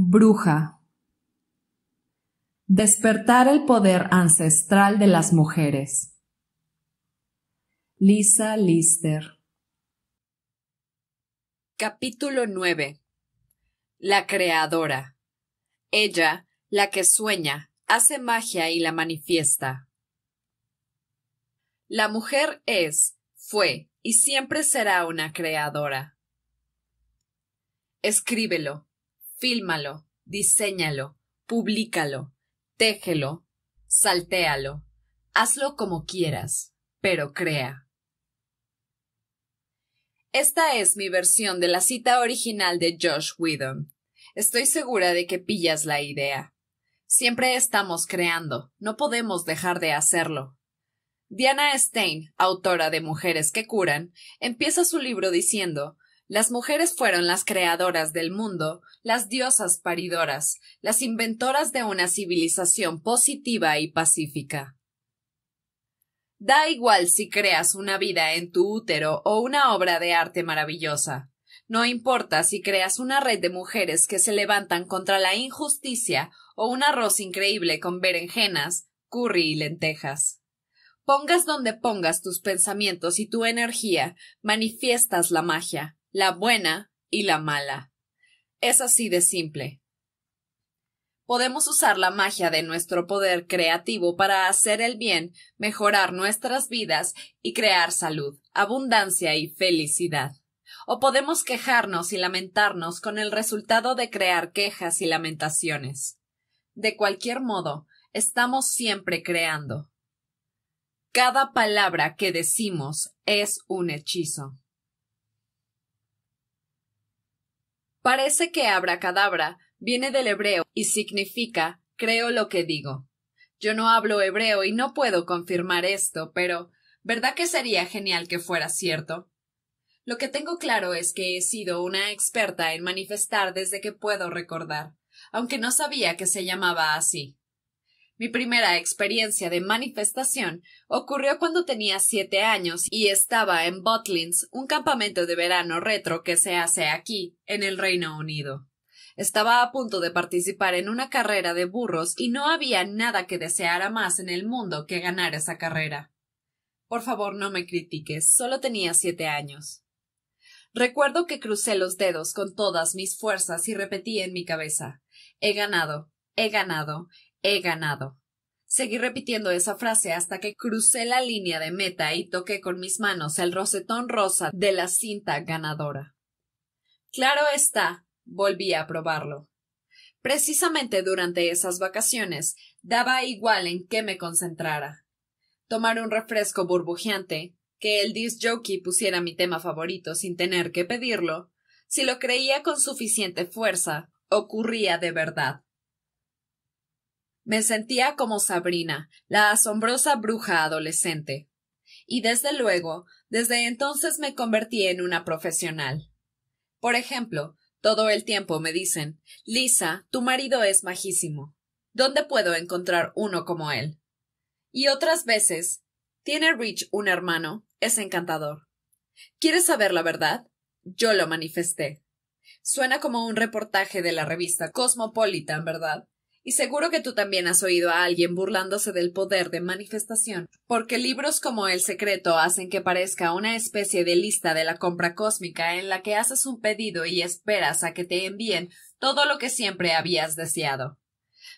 Bruja. Despertar el poder ancestral de las mujeres. Lisa Lister. Capítulo 9. La creadora. Ella, la que sueña, hace magia y la manifiesta. La mujer es, fue y siempre será una creadora. Escríbelo fílmalo, diséñalo, públicalo, téjelo, saltéalo, hazlo como quieras, pero crea. Esta es mi versión de la cita original de Josh Whedon. Estoy segura de que pillas la idea. Siempre estamos creando, no podemos dejar de hacerlo, Diana Stein, autora de Mujeres que Curan, empieza su libro diciendo las mujeres fueron las creadoras del mundo, las diosas paridoras, las inventoras de una civilización positiva y pacífica. Da igual si creas una vida en tu útero o una obra de arte maravillosa. No importa si creas una red de mujeres que se levantan contra la injusticia o un arroz increíble con berenjenas, curry y lentejas. Pongas donde pongas tus pensamientos y tu energía, manifiestas la magia la buena y la mala. Es así de simple. Podemos usar la magia de nuestro poder creativo para hacer el bien, mejorar nuestras vidas y crear salud, abundancia y felicidad. O podemos quejarnos y lamentarnos con el resultado de crear quejas y lamentaciones. De cualquier modo, estamos siempre creando. Cada palabra que decimos es un hechizo. Parece que abracadabra viene del hebreo y significa creo lo que digo. Yo no hablo hebreo y no puedo confirmar esto, pero ¿verdad que sería genial que fuera cierto? Lo que tengo claro es que he sido una experta en manifestar desde que puedo recordar, aunque no sabía que se llamaba así. Mi primera experiencia de manifestación ocurrió cuando tenía siete años y estaba en Butlins, un campamento de verano retro que se hace aquí, en el Reino Unido. Estaba a punto de participar en una carrera de burros y no había nada que deseara más en el mundo que ganar esa carrera. Por favor, no me critiques, solo tenía siete años. Recuerdo que crucé los dedos con todas mis fuerzas y repetí en mi cabeza He ganado, he ganado, he ganado. Seguí repitiendo esa frase hasta que crucé la línea de meta y toqué con mis manos el rosetón rosa de la cinta ganadora. Claro está, volví a probarlo. Precisamente durante esas vacaciones daba igual en qué me concentrara. Tomar un refresco burbujeante, que el disc jockey pusiera mi tema favorito sin tener que pedirlo, si lo creía con suficiente fuerza, ocurría de verdad. Me sentía como Sabrina, la asombrosa bruja adolescente. Y desde luego, desde entonces me convertí en una profesional. Por ejemplo, todo el tiempo me dicen, Lisa, tu marido es majísimo. ¿Dónde puedo encontrar uno como él? Y otras veces, ¿tiene Rich un hermano? Es encantador. ¿Quieres saber la verdad? Yo lo manifesté. Suena como un reportaje de la revista Cosmopolitan, ¿verdad? Y seguro que tú también has oído a alguien burlándose del poder de manifestación, porque libros como El Secreto hacen que parezca una especie de lista de la compra cósmica en la que haces un pedido y esperas a que te envíen todo lo que siempre habías deseado.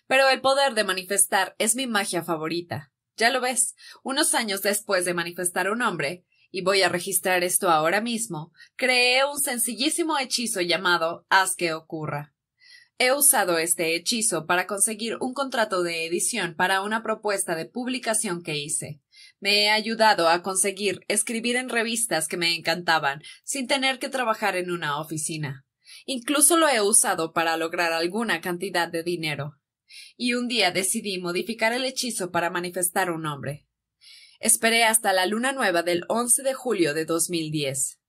Pero el poder de manifestar es mi magia favorita. Ya lo ves, unos años después de manifestar un hombre, y voy a registrar esto ahora mismo, creé un sencillísimo hechizo llamado Haz que ocurra. He usado este hechizo para conseguir un contrato de edición para una propuesta de publicación que hice. Me he ayudado a conseguir escribir en revistas que me encantaban, sin tener que trabajar en una oficina. Incluso lo he usado para lograr alguna cantidad de dinero. Y un día decidí modificar el hechizo para manifestar un hombre. Esperé hasta la luna nueva del 11 de julio de 2010.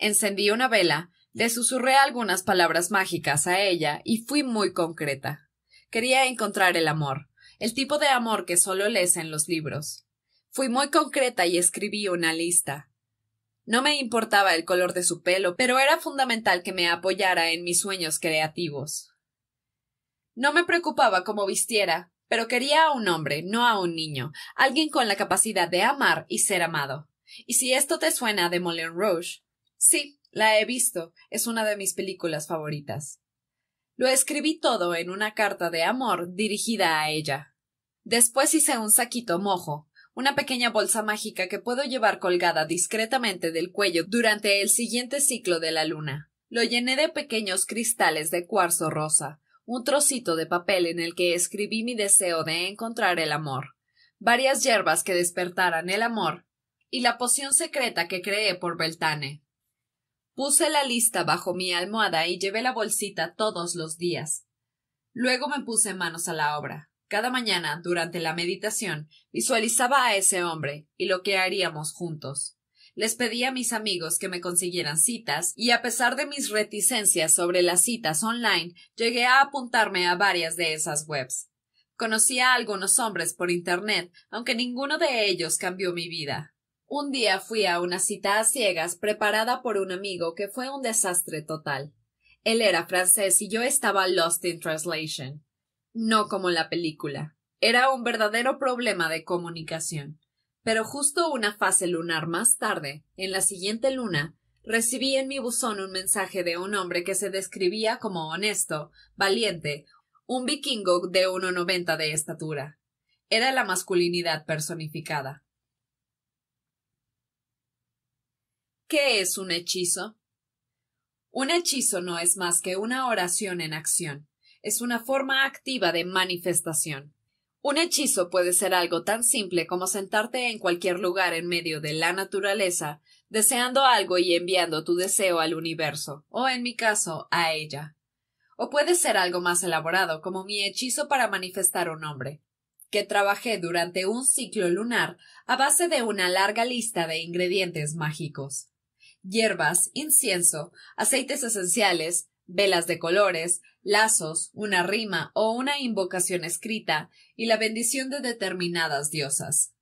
Encendí una vela, le susurré algunas palabras mágicas a ella y fui muy concreta. Quería encontrar el amor, el tipo de amor que solo lees en los libros. Fui muy concreta y escribí una lista. No me importaba el color de su pelo, pero era fundamental que me apoyara en mis sueños creativos. No me preocupaba cómo vistiera, pero quería a un hombre, no a un niño, alguien con la capacidad de amar y ser amado. Y si esto te suena de Moulin Rouge, sí, la he visto, es una de mis películas favoritas. Lo escribí todo en una carta de amor dirigida a ella. Después hice un saquito mojo, una pequeña bolsa mágica que puedo llevar colgada discretamente del cuello durante el siguiente ciclo de la luna. Lo llené de pequeños cristales de cuarzo rosa, un trocito de papel en el que escribí mi deseo de encontrar el amor, varias hierbas que despertaran el amor, y la poción secreta que creé por Beltane. Puse la lista bajo mi almohada y llevé la bolsita todos los días. Luego me puse manos a la obra. Cada mañana, durante la meditación, visualizaba a ese hombre y lo que haríamos juntos. Les pedí a mis amigos que me consiguieran citas y a pesar de mis reticencias sobre las citas online, llegué a apuntarme a varias de esas webs. Conocí a algunos hombres por Internet, aunque ninguno de ellos cambió mi vida. Un día fui a una cita a ciegas preparada por un amigo que fue un desastre total. Él era francés y yo estaba lost in translation. No como la película. Era un verdadero problema de comunicación. Pero justo una fase lunar más tarde, en la siguiente luna, recibí en mi buzón un mensaje de un hombre que se describía como honesto, valiente, un vikingo de 1,90 de estatura. Era la masculinidad personificada. ¿Qué es un hechizo? Un hechizo no es más que una oración en acción. Es una forma activa de manifestación. Un hechizo puede ser algo tan simple como sentarte en cualquier lugar en medio de la naturaleza, deseando algo y enviando tu deseo al universo, o en mi caso, a ella. O puede ser algo más elaborado, como mi hechizo para manifestar un hombre, que trabajé durante un ciclo lunar a base de una larga lista de ingredientes mágicos hierbas, incienso, aceites esenciales, velas de colores, lazos, una rima o una invocación escrita y la bendición de determinadas diosas.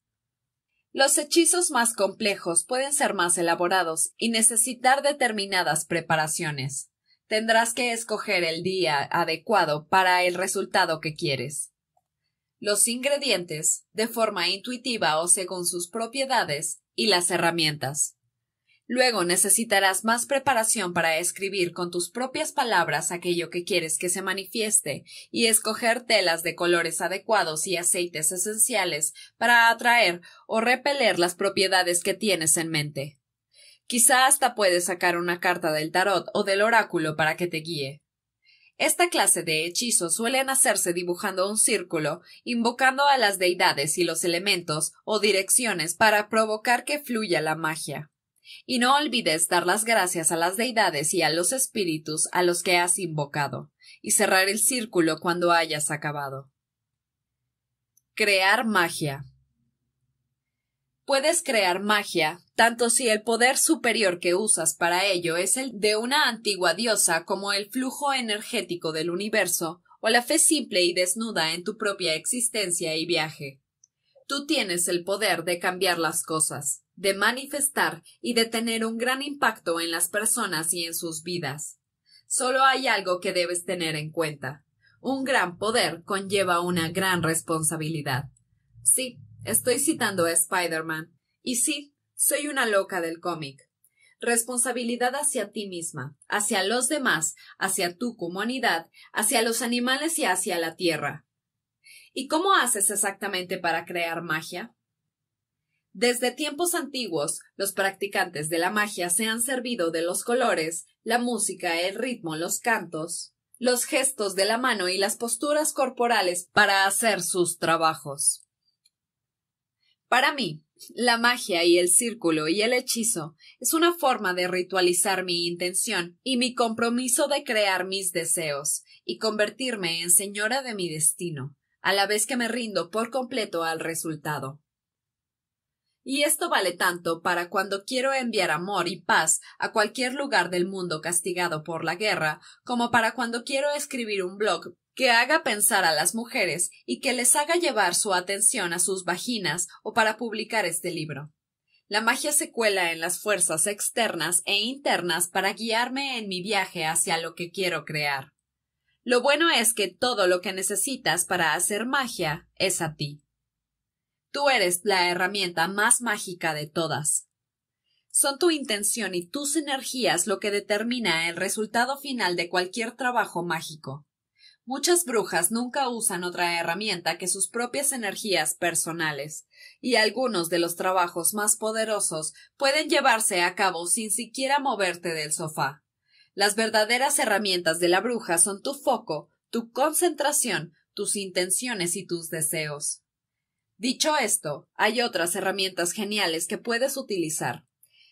Los hechizos más complejos pueden ser más elaborados y necesitar determinadas preparaciones. Tendrás que escoger el día adecuado para el resultado que quieres. Los ingredientes, de forma intuitiva o según sus propiedades, y las herramientas. Luego necesitarás más preparación para escribir con tus propias palabras aquello que quieres que se manifieste y escoger telas de colores adecuados y aceites esenciales para atraer o repeler las propiedades que tienes en mente. Quizá hasta puedes sacar una carta del tarot o del oráculo para que te guíe. Esta clase de hechizos suelen hacerse dibujando un círculo, invocando a las deidades y los elementos o direcciones para provocar que fluya la magia. Y no olvides dar las gracias a las deidades y a los espíritus a los que has invocado, y cerrar el círculo cuando hayas acabado. Crear magia. Puedes crear magia, tanto si el poder superior que usas para ello es el de una antigua diosa como el flujo energético del universo, o la fe simple y desnuda en tu propia existencia y viaje. Tú tienes el poder de cambiar las cosas de manifestar y de tener un gran impacto en las personas y en sus vidas. Solo hay algo que debes tener en cuenta. Un gran poder conlleva una gran responsabilidad. Sí, estoy citando a Spider-Man. Y sí, soy una loca del cómic. Responsabilidad hacia ti misma, hacia los demás, hacia tu comunidad, hacia los animales y hacia la tierra. ¿Y cómo haces exactamente para crear magia? Desde tiempos antiguos, los practicantes de la magia se han servido de los colores, la música, el ritmo, los cantos, los gestos de la mano y las posturas corporales para hacer sus trabajos. Para mí, la magia y el círculo y el hechizo es una forma de ritualizar mi intención y mi compromiso de crear mis deseos y convertirme en señora de mi destino, a la vez que me rindo por completo al resultado. Y esto vale tanto para cuando quiero enviar amor y paz a cualquier lugar del mundo castigado por la guerra, como para cuando quiero escribir un blog que haga pensar a las mujeres y que les haga llevar su atención a sus vaginas o para publicar este libro. La magia se cuela en las fuerzas externas e internas para guiarme en mi viaje hacia lo que quiero crear. Lo bueno es que todo lo que necesitas para hacer magia es a ti. Tú eres la herramienta más mágica de todas. Son tu intención y tus energías lo que determina el resultado final de cualquier trabajo mágico. Muchas brujas nunca usan otra herramienta que sus propias energías personales, y algunos de los trabajos más poderosos pueden llevarse a cabo sin siquiera moverte del sofá. Las verdaderas herramientas de la bruja son tu foco, tu concentración, tus intenciones y tus deseos. Dicho esto, hay otras herramientas geniales que puedes utilizar.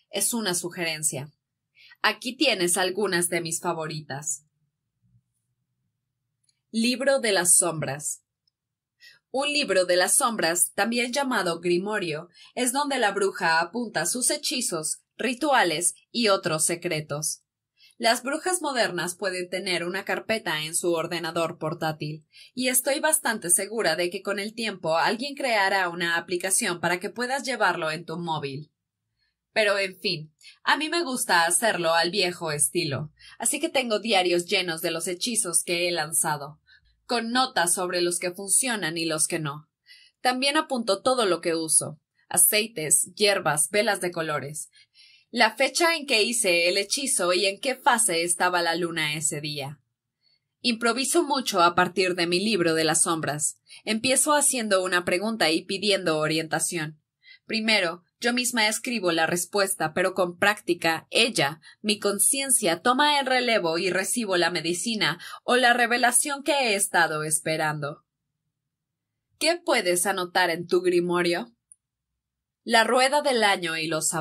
Es una sugerencia. Aquí tienes algunas de mis favoritas. Libro de las sombras. Un libro de las sombras, también llamado Grimorio, es donde la bruja apunta sus hechizos, rituales y otros secretos. Las brujas modernas pueden tener una carpeta en su ordenador portátil, y estoy bastante segura de que con el tiempo alguien creará una aplicación para que puedas llevarlo en tu móvil. Pero en fin, a mí me gusta hacerlo al viejo estilo, así que tengo diarios llenos de los hechizos que he lanzado, con notas sobre los que funcionan y los que no. También apunto todo lo que uso aceites, hierbas, velas de colores, la fecha en que hice el hechizo y en qué fase estaba la luna ese día. Improviso mucho a partir de mi libro de las sombras. Empiezo haciendo una pregunta y pidiendo orientación. Primero, yo misma escribo la respuesta, pero con práctica, ella, mi conciencia, toma el relevo y recibo la medicina o la revelación que he estado esperando. ¿Qué puedes anotar en tu grimorio? La rueda del año y los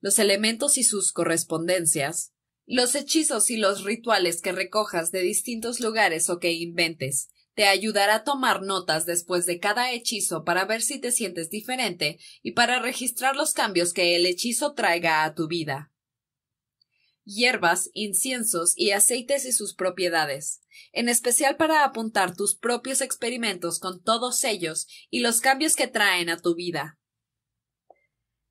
los elementos y sus correspondencias, los hechizos y los rituales que recojas de distintos lugares o que inventes. Te ayudará a tomar notas después de cada hechizo para ver si te sientes diferente y para registrar los cambios que el hechizo traiga a tu vida. Hierbas, inciensos y aceites y sus propiedades, en especial para apuntar tus propios experimentos con todos ellos y los cambios que traen a tu vida.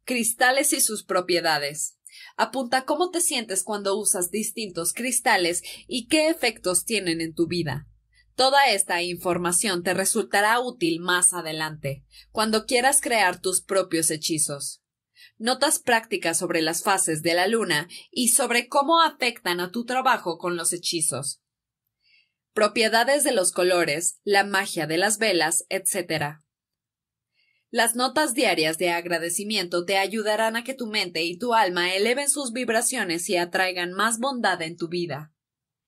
Cristales y sus propiedades. Apunta cómo te sientes cuando usas distintos cristales y qué efectos tienen en tu vida. Toda esta información te resultará útil más adelante, cuando quieras crear tus propios hechizos. Notas prácticas sobre las fases de la luna y sobre cómo afectan a tu trabajo con los hechizos. Propiedades de los colores, la magia de las velas, etcétera. Las notas diarias de agradecimiento te ayudarán a que tu mente y tu alma eleven sus vibraciones y atraigan más bondad en tu vida.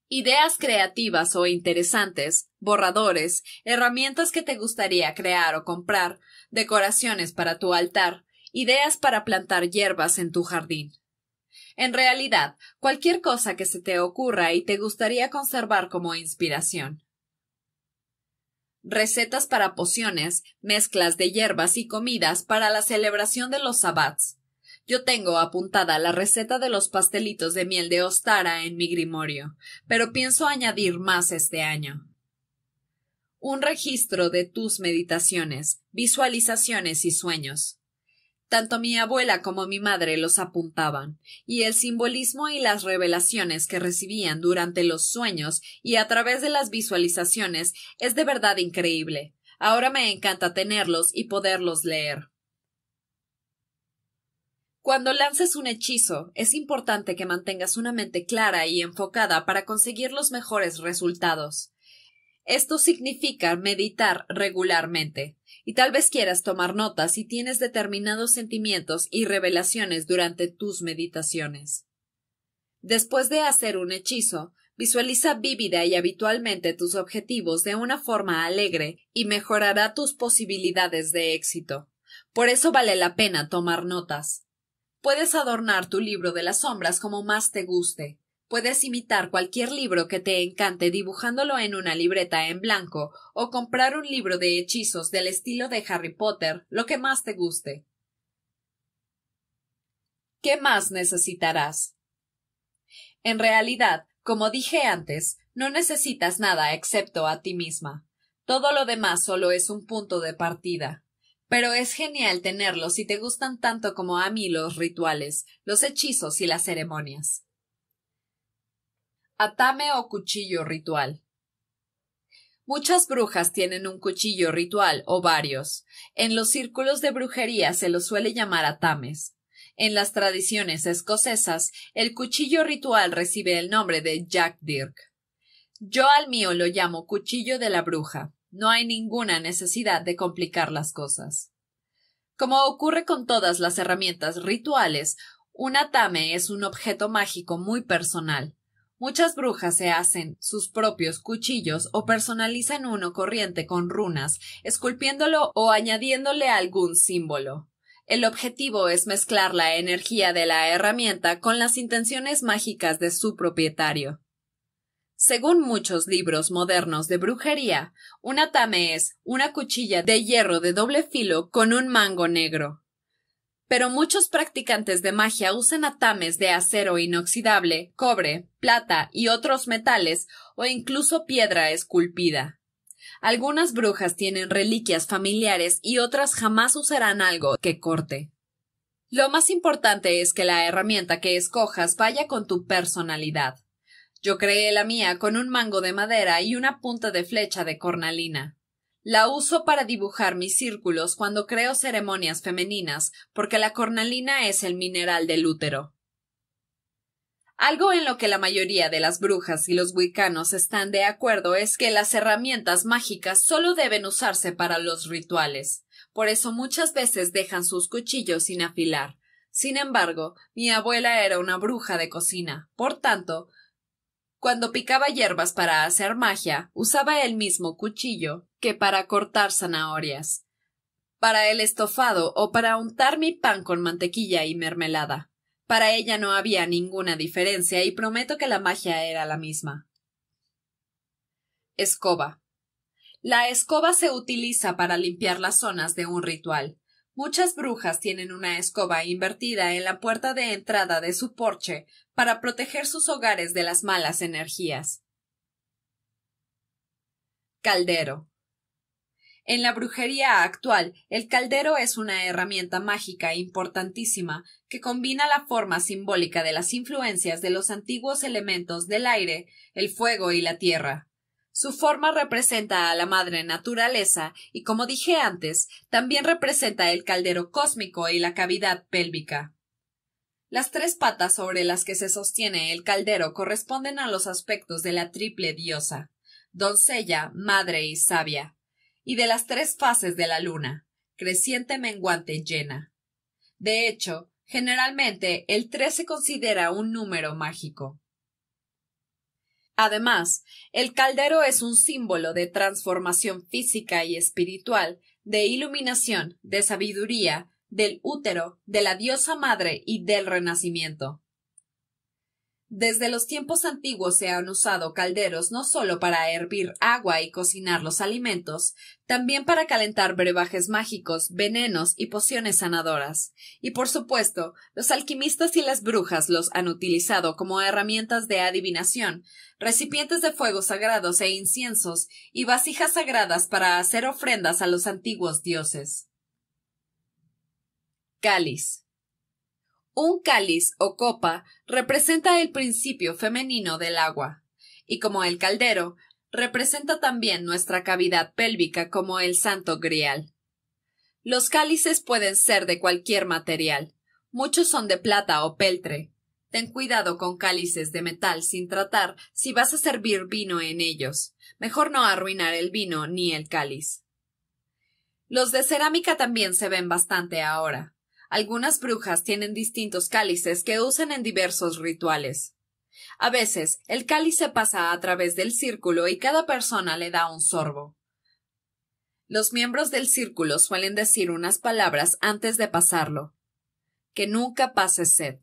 Ideas creativas o interesantes, borradores, herramientas que te gustaría crear o comprar, decoraciones para tu altar, ideas para plantar hierbas en tu jardín. En realidad, cualquier cosa que se te ocurra y te gustaría conservar como inspiración recetas para pociones, mezclas de hierbas y comidas para la celebración de los sabbats. Yo tengo apuntada la receta de los pastelitos de miel de Ostara en mi grimorio, pero pienso añadir más este año. Un registro de tus meditaciones, visualizaciones y sueños. Tanto mi abuela como mi madre los apuntaban, y el simbolismo y las revelaciones que recibían durante los sueños y a través de las visualizaciones es de verdad increíble. Ahora me encanta tenerlos y poderlos leer. Cuando lances un hechizo, es importante que mantengas una mente clara y enfocada para conseguir los mejores resultados. Esto significa meditar regularmente, y tal vez quieras tomar notas si tienes determinados sentimientos y revelaciones durante tus meditaciones. Después de hacer un hechizo, visualiza vívida y habitualmente tus objetivos de una forma alegre y mejorará tus posibilidades de éxito. Por eso vale la pena tomar notas. Puedes adornar tu libro de las sombras como más te guste, Puedes imitar cualquier libro que te encante dibujándolo en una libreta en blanco o comprar un libro de hechizos del estilo de Harry Potter, lo que más te guste. ¿Qué más necesitarás? En realidad, como dije antes, no necesitas nada excepto a ti misma. Todo lo demás solo es un punto de partida. Pero es genial tenerlo si te gustan tanto como a mí los rituales, los hechizos y las ceremonias. Atame o cuchillo ritual. Muchas brujas tienen un cuchillo ritual o varios. En los círculos de brujería se los suele llamar atames. En las tradiciones escocesas, el cuchillo ritual recibe el nombre de Jack Dirk. Yo al mío lo llamo cuchillo de la bruja. No hay ninguna necesidad de complicar las cosas. Como ocurre con todas las herramientas rituales, un atame es un objeto mágico muy personal. Muchas brujas se hacen sus propios cuchillos o personalizan uno corriente con runas, esculpiéndolo o añadiéndole algún símbolo. El objetivo es mezclar la energía de la herramienta con las intenciones mágicas de su propietario. Según muchos libros modernos de brujería, un atame es una cuchilla de hierro de doble filo con un mango negro pero muchos practicantes de magia usan atames de acero inoxidable, cobre, plata y otros metales o incluso piedra esculpida. Algunas brujas tienen reliquias familiares y otras jamás usarán algo que corte. Lo más importante es que la herramienta que escojas vaya con tu personalidad. Yo creé la mía con un mango de madera y una punta de flecha de cornalina. La uso para dibujar mis círculos cuando creo ceremonias femeninas, porque la cornalina es el mineral del útero. Algo en lo que la mayoría de las brujas y los wiccanos están de acuerdo es que las herramientas mágicas solo deben usarse para los rituales. Por eso muchas veces dejan sus cuchillos sin afilar. Sin embargo, mi abuela era una bruja de cocina. Por tanto, cuando picaba hierbas para hacer magia, usaba el mismo cuchillo que para cortar zanahorias, para el estofado o para untar mi pan con mantequilla y mermelada. Para ella no había ninguna diferencia y prometo que la magia era la misma. Escoba. La escoba se utiliza para limpiar las zonas de un ritual. Muchas brujas tienen una escoba invertida en la puerta de entrada de su porche para proteger sus hogares de las malas energías. Caldero. En la brujería actual, el caldero es una herramienta mágica e importantísima que combina la forma simbólica de las influencias de los antiguos elementos del aire, el fuego y la tierra. Su forma representa a la madre naturaleza y, como dije antes, también representa el caldero cósmico y la cavidad pélvica. Las tres patas sobre las que se sostiene el caldero corresponden a los aspectos de la triple diosa, doncella, madre y sabia y de las tres fases de la luna, creciente, menguante y llena. De hecho, generalmente el 3 se considera un número mágico. Además, el caldero es un símbolo de transformación física y espiritual, de iluminación, de sabiduría, del útero, de la diosa madre y del renacimiento. Desde los tiempos antiguos se han usado calderos no solo para hervir agua y cocinar los alimentos, también para calentar brebajes mágicos, venenos y pociones sanadoras. Y por supuesto, los alquimistas y las brujas los han utilizado como herramientas de adivinación, recipientes de fuegos sagrados e inciensos y vasijas sagradas para hacer ofrendas a los antiguos dioses. Cáliz un cáliz o copa representa el principio femenino del agua, y como el caldero, representa también nuestra cavidad pélvica como el santo grial. Los cálices pueden ser de cualquier material. Muchos son de plata o peltre. Ten cuidado con cálices de metal sin tratar si vas a servir vino en ellos. Mejor no arruinar el vino ni el cáliz. Los de cerámica también se ven bastante ahora. Algunas brujas tienen distintos cálices que usan en diversos rituales. A veces, el cálice pasa a través del círculo y cada persona le da un sorbo. Los miembros del círculo suelen decir unas palabras antes de pasarlo. Que nunca pase sed.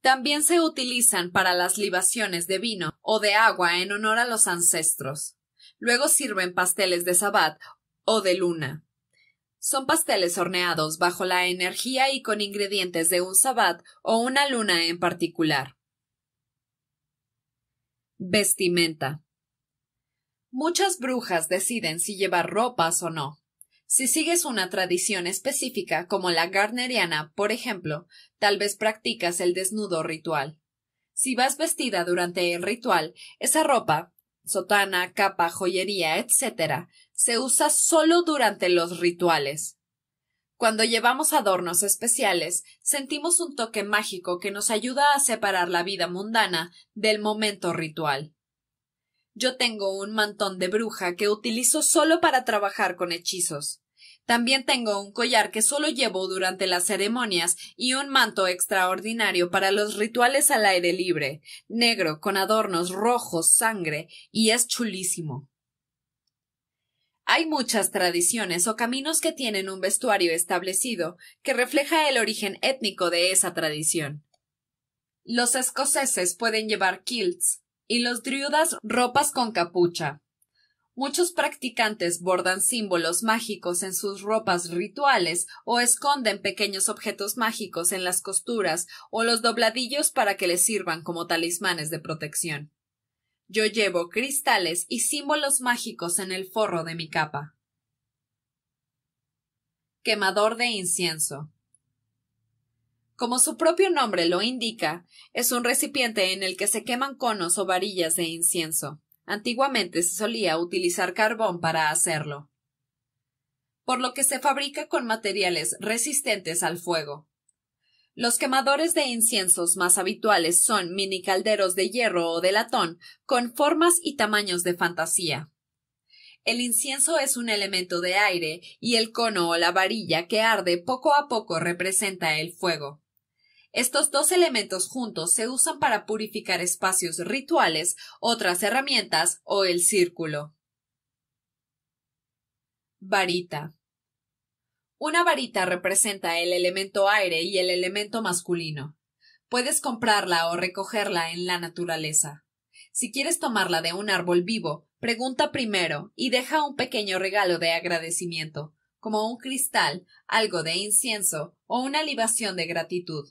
También se utilizan para las libaciones de vino o de agua en honor a los ancestros. Luego sirven pasteles de sabat o de luna. Son pasteles horneados bajo la energía y con ingredientes de un sabbat o una luna en particular. Vestimenta. Muchas brujas deciden si llevar ropas o no. Si sigues una tradición específica como la garneriana, por ejemplo, tal vez practicas el desnudo ritual. Si vas vestida durante el ritual, esa ropa, sotana, capa, joyería, etc., se usa solo durante los rituales. Cuando llevamos adornos especiales, sentimos un toque mágico que nos ayuda a separar la vida mundana del momento ritual. Yo tengo un mantón de bruja que utilizo solo para trabajar con hechizos. También tengo un collar que solo llevo durante las ceremonias y un manto extraordinario para los rituales al aire libre, negro con adornos rojos, sangre, y es chulísimo. Hay muchas tradiciones o caminos que tienen un vestuario establecido que refleja el origen étnico de esa tradición. Los escoceses pueden llevar kilts y los driudas ropas con capucha. Muchos practicantes bordan símbolos mágicos en sus ropas rituales o esconden pequeños objetos mágicos en las costuras o los dobladillos para que les sirvan como talismanes de protección. Yo llevo cristales y símbolos mágicos en el forro de mi capa. Quemador de incienso. Como su propio nombre lo indica, es un recipiente en el que se queman conos o varillas de incienso. Antiguamente se solía utilizar carbón para hacerlo, por lo que se fabrica con materiales resistentes al fuego. Los quemadores de inciensos más habituales son mini calderos de hierro o de latón, con formas y tamaños de fantasía. El incienso es un elemento de aire y el cono o la varilla que arde poco a poco representa el fuego. Estos dos elementos juntos se usan para purificar espacios rituales, otras herramientas o el círculo. Varita. Una varita representa el elemento aire y el elemento masculino. Puedes comprarla o recogerla en la naturaleza. Si quieres tomarla de un árbol vivo, pregunta primero y deja un pequeño regalo de agradecimiento, como un cristal, algo de incienso o una libación de gratitud.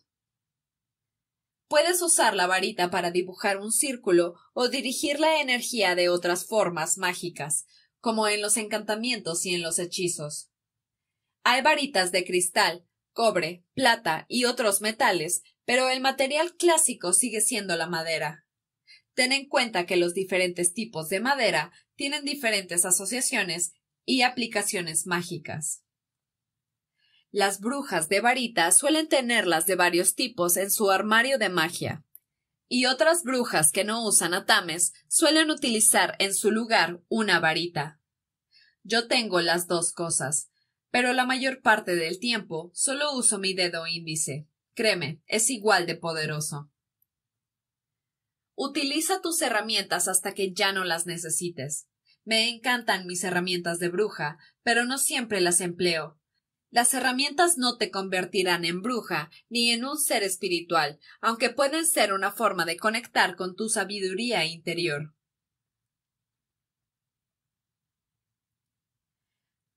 Puedes usar la varita para dibujar un círculo o dirigir la energía de otras formas mágicas, como en los encantamientos y en los hechizos. Hay varitas de cristal, cobre, plata y otros metales, pero el material clásico sigue siendo la madera. Ten en cuenta que los diferentes tipos de madera tienen diferentes asociaciones y aplicaciones mágicas. Las brujas de varita suelen tenerlas de varios tipos en su armario de magia. Y otras brujas que no usan atames suelen utilizar en su lugar una varita. Yo tengo las dos cosas, pero la mayor parte del tiempo solo uso mi dedo índice. Créeme, es igual de poderoso. Utiliza tus herramientas hasta que ya no las necesites. Me encantan mis herramientas de bruja, pero no siempre las empleo. Las herramientas no te convertirán en bruja ni en un ser espiritual, aunque pueden ser una forma de conectar con tu sabiduría interior.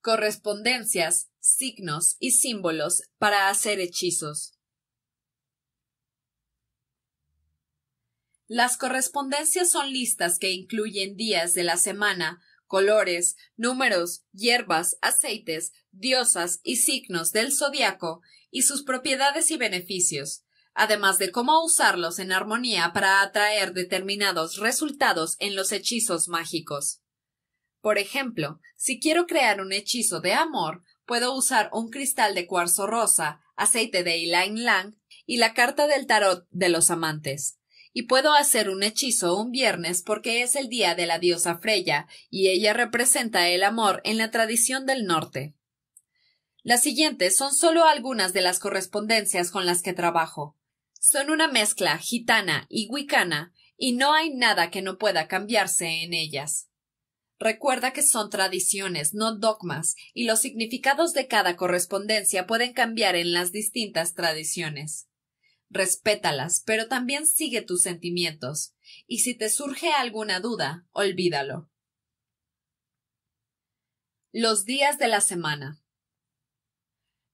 correspondencias, signos y símbolos para hacer hechizos. Las correspondencias son listas que incluyen días de la semana, colores, números, hierbas, aceites, diosas y signos del zodiaco y sus propiedades y beneficios, además de cómo usarlos en armonía para atraer determinados resultados en los hechizos mágicos. Por ejemplo, si quiero crear un hechizo de amor, puedo usar un cristal de cuarzo rosa, aceite de ylang lang y la carta del tarot de los amantes. Y puedo hacer un hechizo un viernes porque es el día de la diosa Freya y ella representa el amor en la tradición del norte. Las siguientes son solo algunas de las correspondencias con las que trabajo. Son una mezcla gitana y wicana y no hay nada que no pueda cambiarse en ellas. Recuerda que son tradiciones, no dogmas, y los significados de cada correspondencia pueden cambiar en las distintas tradiciones. Respétalas, pero también sigue tus sentimientos, y si te surge alguna duda, olvídalo. Los días de la semana.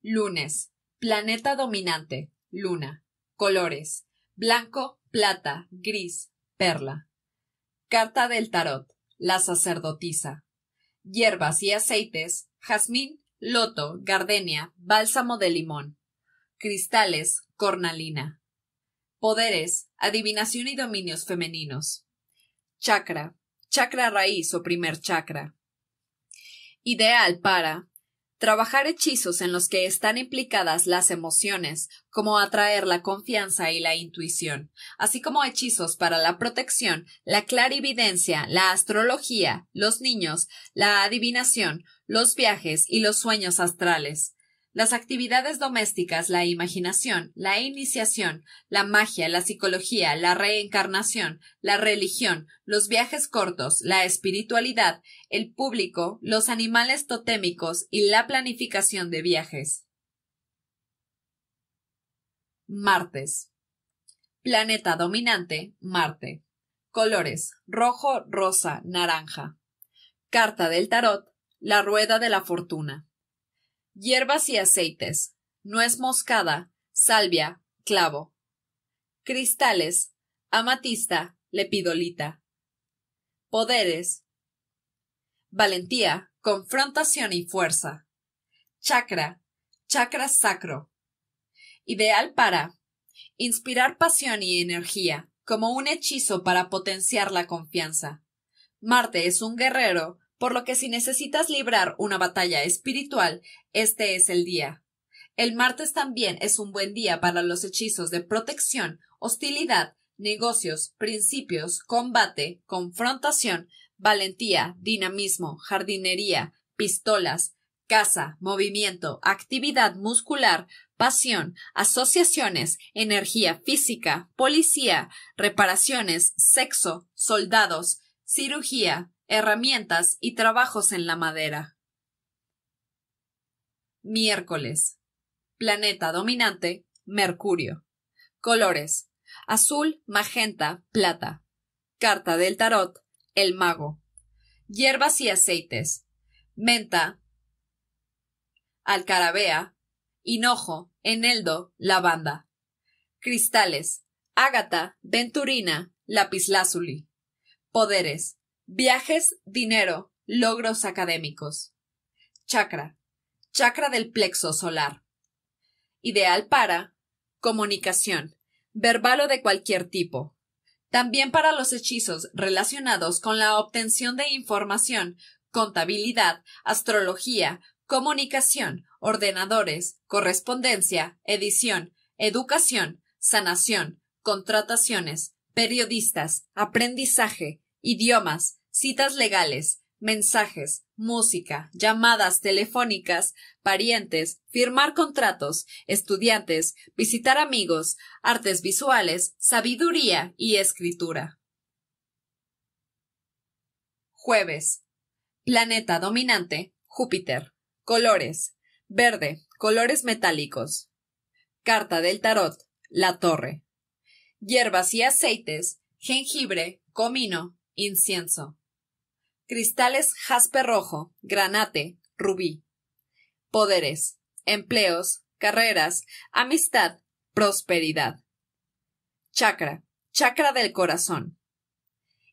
Lunes. Planeta dominante. Luna. Colores. Blanco, plata, gris, perla. Carta del tarot la sacerdotisa. Hierbas y aceites, jazmín, loto, gardenia, bálsamo de limón. Cristales, cornalina. Poderes, adivinación y dominios femeninos. Chakra, chakra raíz o primer chakra. Ideal para Trabajar hechizos en los que están implicadas las emociones, como atraer la confianza y la intuición, así como hechizos para la protección, la clarividencia, la astrología, los niños, la adivinación, los viajes y los sueños astrales. Las actividades domésticas, la imaginación, la iniciación, la magia, la psicología, la reencarnación, la religión, los viajes cortos, la espiritualidad, el público, los animales totémicos y la planificación de viajes. Martes. Planeta dominante, Marte. Colores, rojo, rosa, naranja. Carta del tarot, la rueda de la fortuna. Hierbas y aceites. Nuez moscada, salvia, clavo. Cristales. Amatista, lepidolita. Poderes. Valentía, confrontación y fuerza. Chakra. Chakra sacro. Ideal para inspirar pasión y energía, como un hechizo para potenciar la confianza. Marte es un guerrero por lo que si necesitas librar una batalla espiritual, este es el día. El martes también es un buen día para los hechizos de protección, hostilidad, negocios, principios, combate, confrontación, valentía, dinamismo, jardinería, pistolas, casa, movimiento, actividad muscular, pasión, asociaciones, energía física, policía, reparaciones, sexo, soldados, cirugía, herramientas y trabajos en la madera. Miércoles. Planeta dominante, Mercurio. Colores. Azul, magenta, plata. Carta del tarot, el mago. Hierbas y aceites. Menta, alcarabea, hinojo, eneldo, lavanda. Cristales. Ágata, venturina, lapislázuli. Poderes. Viajes, dinero, logros académicos. Chakra. Chakra del plexo solar. Ideal para comunicación, verbal o de cualquier tipo. También para los hechizos relacionados con la obtención de información, contabilidad, astrología, comunicación, ordenadores, correspondencia, edición, educación, sanación, contrataciones, periodistas, aprendizaje, idiomas, citas legales, mensajes, música, llamadas telefónicas, parientes, firmar contratos, estudiantes, visitar amigos, artes visuales, sabiduría y escritura. Jueves. Planeta dominante, Júpiter. Colores. Verde, colores metálicos. Carta del tarot, la torre. Hierbas y aceites, jengibre, comino, Incienso. Cristales jaspe rojo, granate, rubí. Poderes, empleos, carreras, amistad, prosperidad. Chakra, chakra del corazón.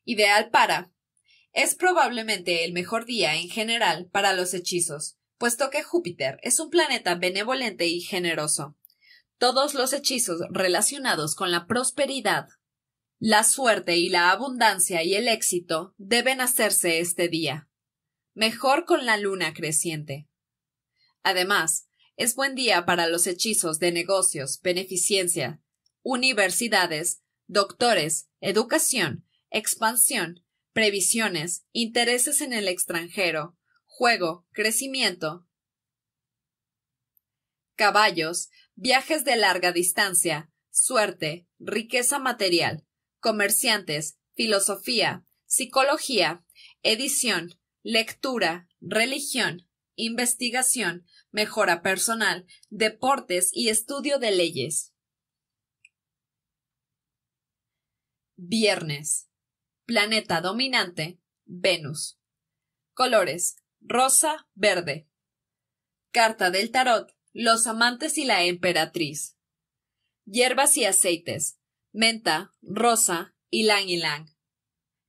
Ideal para. Es probablemente el mejor día en general para los hechizos, puesto que Júpiter es un planeta benevolente y generoso. Todos los hechizos relacionados con la prosperidad la suerte y la abundancia y el éxito deben hacerse este día, mejor con la luna creciente. Además, es buen día para los hechizos de negocios, beneficencia, universidades, doctores, educación, expansión, previsiones, intereses en el extranjero, juego, crecimiento, caballos, viajes de larga distancia, suerte, riqueza material comerciantes, filosofía, psicología, edición, lectura, religión, investigación, mejora personal, deportes y estudio de leyes. Viernes. Planeta dominante, Venus. Colores, rosa, verde. Carta del tarot, los amantes y la emperatriz. Hierbas y aceites, menta, rosa, y lang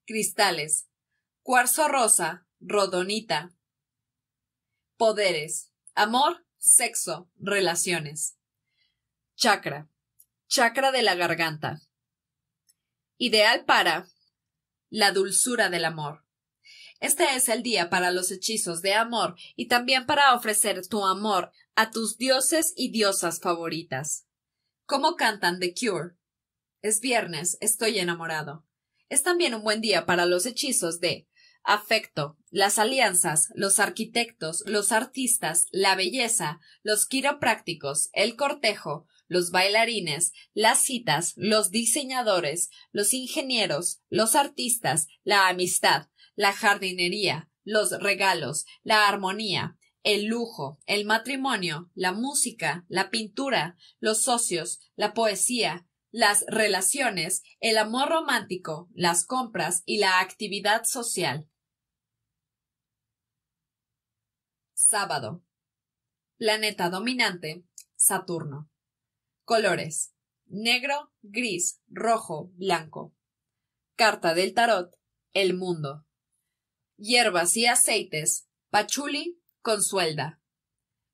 Cristales. Cuarzo rosa, rodonita. Poderes. Amor, sexo, relaciones. Chakra. Chakra de la garganta. Ideal para la dulzura del amor. Este es el día para los hechizos de amor y también para ofrecer tu amor a tus dioses y diosas favoritas. ¿Cómo cantan The Cure? Es viernes, estoy enamorado. Es también un buen día para los hechizos de afecto, las alianzas, los arquitectos, los artistas, la belleza, los quiroprácticos, el cortejo, los bailarines, las citas, los diseñadores, los ingenieros, los artistas, la amistad, la jardinería, los regalos, la armonía, el lujo, el matrimonio, la música, la pintura, los socios, la poesía, las relaciones, el amor romántico, las compras y la actividad social. Sábado. Planeta dominante, Saturno. Colores. Negro, gris, rojo, blanco. Carta del tarot, el mundo. Hierbas y aceites, pachuli, consuelda.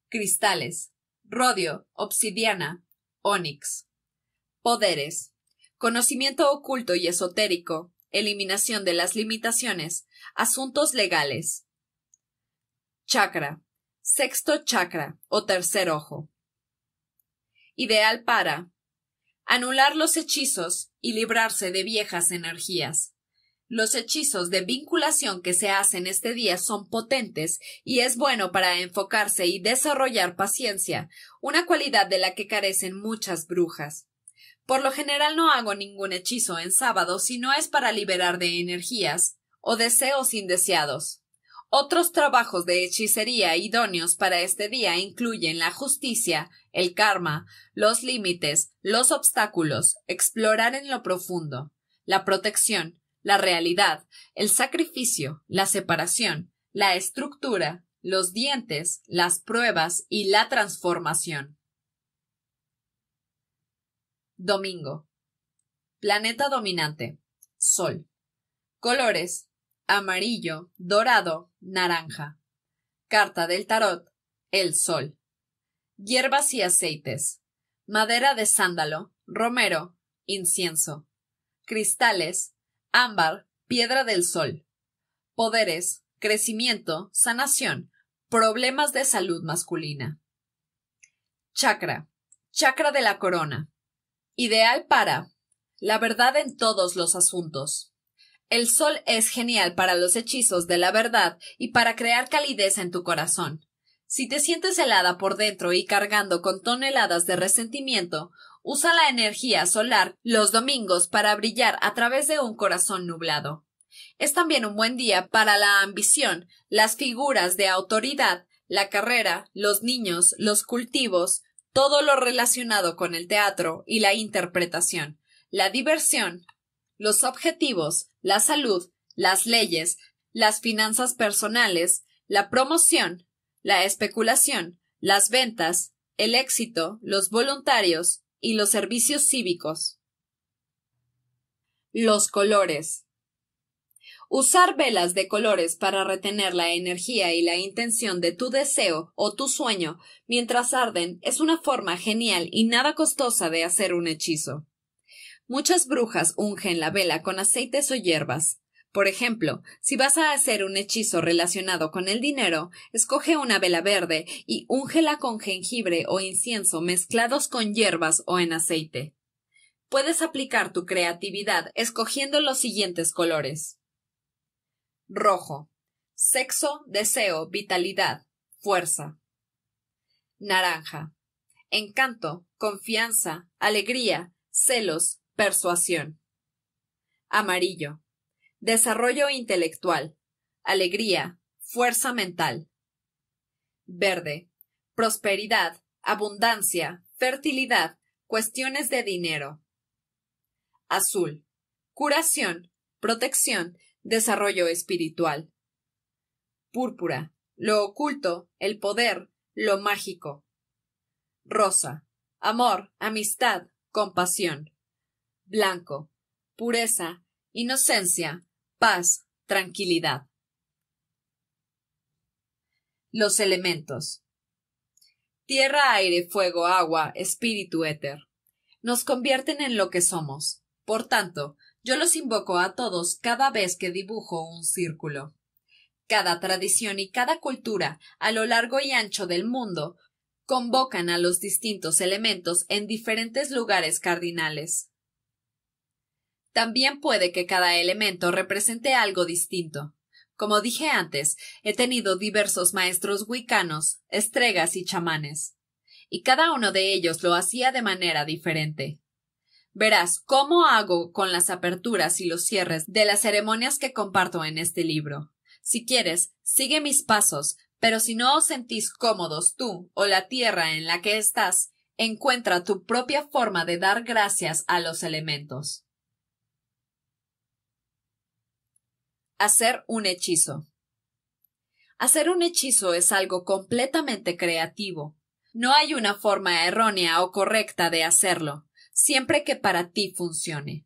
Cristales, rodio, obsidiana, ónix. Poderes. Conocimiento oculto y esotérico. Eliminación de las limitaciones. Asuntos legales. Chakra. Sexto chakra o tercer ojo. Ideal para anular los hechizos y librarse de viejas energías. Los hechizos de vinculación que se hacen este día son potentes y es bueno para enfocarse y desarrollar paciencia, una cualidad de la que carecen muchas brujas. Por lo general no hago ningún hechizo en sábado si no es para liberar de energías o deseos indeseados. Otros trabajos de hechicería idóneos para este día incluyen la justicia, el karma, los límites, los obstáculos, explorar en lo profundo, la protección, la realidad, el sacrificio, la separación, la estructura, los dientes, las pruebas y la transformación. Domingo. Planeta dominante. Sol. Colores. Amarillo, dorado, naranja. Carta del tarot. El sol. Hierbas y aceites. Madera de sándalo, romero, incienso. Cristales. Ámbar, piedra del sol. Poderes, crecimiento, sanación, problemas de salud masculina. Chakra. Chakra de la corona. Ideal para la verdad en todos los asuntos. El sol es genial para los hechizos de la verdad y para crear calidez en tu corazón. Si te sientes helada por dentro y cargando con toneladas de resentimiento, usa la energía solar los domingos para brillar a través de un corazón nublado. Es también un buen día para la ambición, las figuras de autoridad, la carrera, los niños, los cultivos, todo lo relacionado con el teatro y la interpretación, la diversión, los objetivos, la salud, las leyes, las finanzas personales, la promoción, la especulación, las ventas, el éxito, los voluntarios y los servicios cívicos. Los colores. Usar velas de colores para retener la energía y la intención de tu deseo o tu sueño mientras arden es una forma genial y nada costosa de hacer un hechizo. Muchas brujas ungen la vela con aceites o hierbas. Por ejemplo, si vas a hacer un hechizo relacionado con el dinero, escoge una vela verde y úngela con jengibre o incienso mezclados con hierbas o en aceite. Puedes aplicar tu creatividad escogiendo los siguientes colores Rojo. Sexo, deseo, vitalidad, fuerza. Naranja. Encanto, confianza, alegría, celos, persuasión. Amarillo. Desarrollo intelectual, alegría, fuerza mental. Verde. Prosperidad, abundancia, fertilidad, cuestiones de dinero. Azul. Curación, protección, desarrollo espiritual. Púrpura, lo oculto, el poder, lo mágico. Rosa, amor, amistad, compasión. Blanco, pureza, inocencia, paz, tranquilidad. Los elementos. Tierra, aire, fuego, agua, espíritu, éter. Nos convierten en lo que somos. Por tanto, yo los invoco a todos cada vez que dibujo un círculo. Cada tradición y cada cultura, a lo largo y ancho del mundo, convocan a los distintos elementos en diferentes lugares cardinales. También puede que cada elemento represente algo distinto. Como dije antes, he tenido diversos maestros wicanos, estregas y chamanes, y cada uno de ellos lo hacía de manera diferente. Verás cómo hago con las aperturas y los cierres de las ceremonias que comparto en este libro. Si quieres, sigue mis pasos, pero si no os sentís cómodos tú o la tierra en la que estás, encuentra tu propia forma de dar gracias a los elementos. Hacer un hechizo. Hacer un hechizo es algo completamente creativo. No hay una forma errónea o correcta de hacerlo siempre que para ti funcione.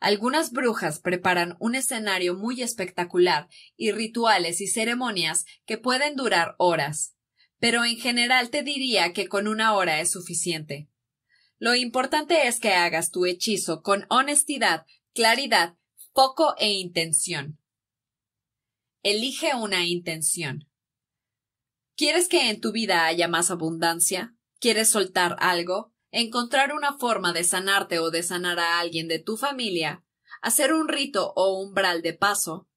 Algunas brujas preparan un escenario muy espectacular y rituales y ceremonias que pueden durar horas, pero en general te diría que con una hora es suficiente. Lo importante es que hagas tu hechizo con honestidad, claridad, foco e intención. Elige una intención. ¿Quieres que en tu vida haya más abundancia? ¿Quieres soltar algo? encontrar una forma de sanarte o de sanar a alguien de tu familia, hacer un rito o umbral de paso.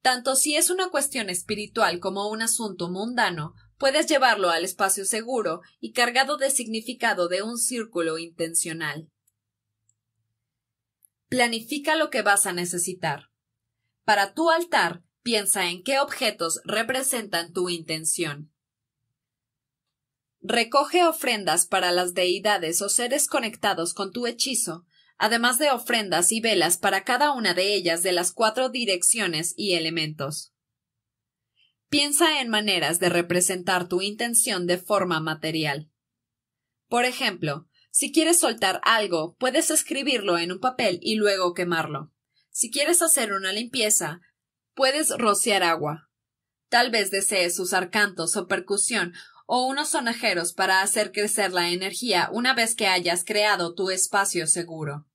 Tanto si es una cuestión espiritual como un asunto mundano, puedes llevarlo al espacio seguro y cargado de significado de un círculo intencional. Planifica lo que vas a necesitar. Para tu altar, piensa en qué objetos representan tu intención. Recoge ofrendas para las deidades o seres conectados con tu hechizo, además de ofrendas y velas para cada una de ellas de las cuatro direcciones y elementos. Piensa en maneras de representar tu intención de forma material. Por ejemplo, si quieres soltar algo, puedes escribirlo en un papel y luego quemarlo. Si quieres hacer una limpieza, puedes rociar agua. Tal vez desees usar cantos o percusión o unos sonajeros para hacer crecer la energía una vez que hayas creado tu espacio seguro.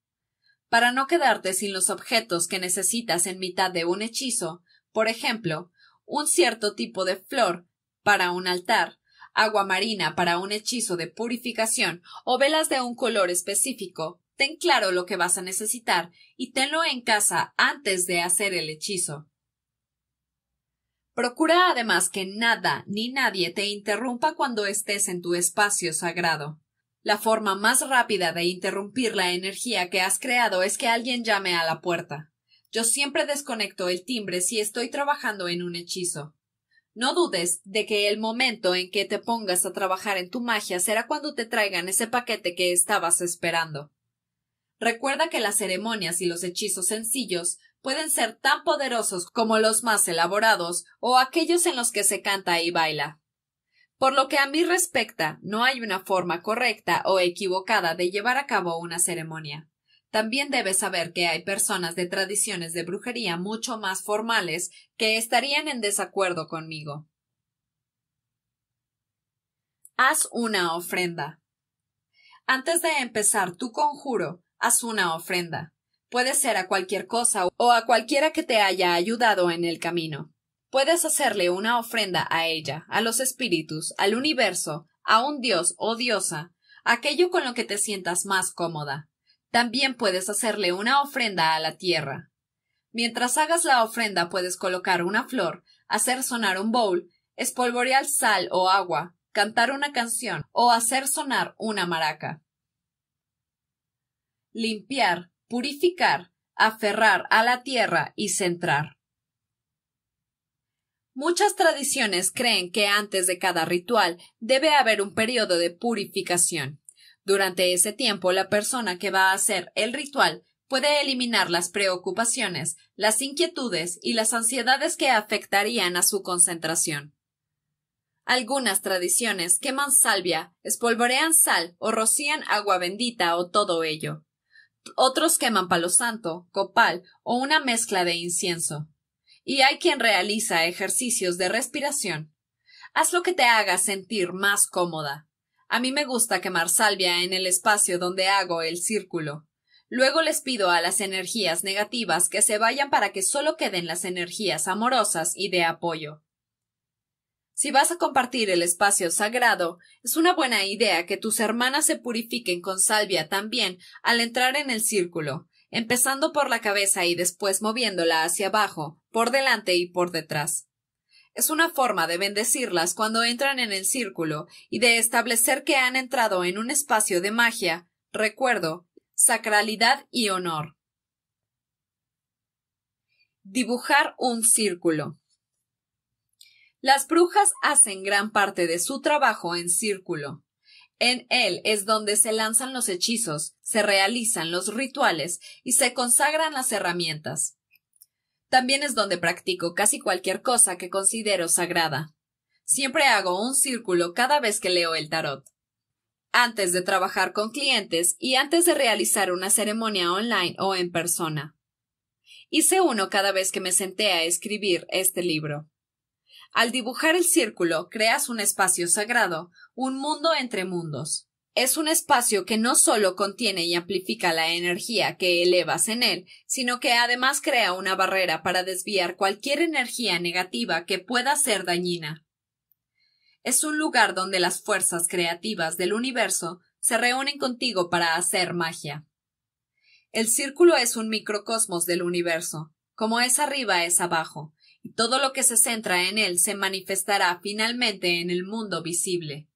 Para no quedarte sin los objetos que necesitas en mitad de un hechizo, por ejemplo, un cierto tipo de flor para un altar, agua marina para un hechizo de purificación o velas de un color específico, ten claro lo que vas a necesitar y tenlo en casa antes de hacer el hechizo. Procura además que nada ni nadie te interrumpa cuando estés en tu espacio sagrado. La forma más rápida de interrumpir la energía que has creado es que alguien llame a la puerta. Yo siempre desconecto el timbre si estoy trabajando en un hechizo. No dudes de que el momento en que te pongas a trabajar en tu magia será cuando te traigan ese paquete que estabas esperando. Recuerda que las ceremonias y los hechizos sencillos pueden ser tan poderosos como los más elaborados o aquellos en los que se canta y baila. Por lo que a mí respecta, no hay una forma correcta o equivocada de llevar a cabo una ceremonia. También debes saber que hay personas de tradiciones de brujería mucho más formales que estarían en desacuerdo conmigo. Haz una ofrenda. Antes de empezar tu conjuro, haz una ofrenda. Puede ser a cualquier cosa o a cualquiera que te haya ayudado en el camino. Puedes hacerle una ofrenda a ella, a los espíritus, al universo, a un dios o diosa, aquello con lo que te sientas más cómoda. También puedes hacerle una ofrenda a la tierra. Mientras hagas la ofrenda puedes colocar una flor, hacer sonar un bowl, espolvorear sal o agua, cantar una canción o hacer sonar una maraca. Limpiar purificar, aferrar a la tierra y centrar. Muchas tradiciones creen que antes de cada ritual debe haber un periodo de purificación. Durante ese tiempo, la persona que va a hacer el ritual puede eliminar las preocupaciones, las inquietudes y las ansiedades que afectarían a su concentración. Algunas tradiciones queman salvia, espolvorean sal o rocían agua bendita o todo ello otros queman palo santo, copal o una mezcla de incienso. Y hay quien realiza ejercicios de respiración. Haz lo que te haga sentir más cómoda. A mí me gusta quemar salvia en el espacio donde hago el círculo. Luego les pido a las energías negativas que se vayan para que solo queden las energías amorosas y de apoyo. Si vas a compartir el espacio sagrado, es una buena idea que tus hermanas se purifiquen con salvia también al entrar en el círculo, empezando por la cabeza y después moviéndola hacia abajo, por delante y por detrás. Es una forma de bendecirlas cuando entran en el círculo y de establecer que han entrado en un espacio de magia, recuerdo, sacralidad y honor. Dibujar un círculo. Las brujas hacen gran parte de su trabajo en círculo. En él es donde se lanzan los hechizos, se realizan los rituales y se consagran las herramientas. También es donde practico casi cualquier cosa que considero sagrada. Siempre hago un círculo cada vez que leo el tarot. Antes de trabajar con clientes y antes de realizar una ceremonia online o en persona. Hice uno cada vez que me senté a escribir este libro. Al dibujar el círculo, creas un espacio sagrado, un mundo entre mundos. Es un espacio que no solo contiene y amplifica la energía que elevas en él, sino que además crea una barrera para desviar cualquier energía negativa que pueda ser dañina. Es un lugar donde las fuerzas creativas del universo se reúnen contigo para hacer magia. El círculo es un microcosmos del universo, como es arriba es abajo, todo lo que se centra en él se manifestará finalmente en el mundo visible.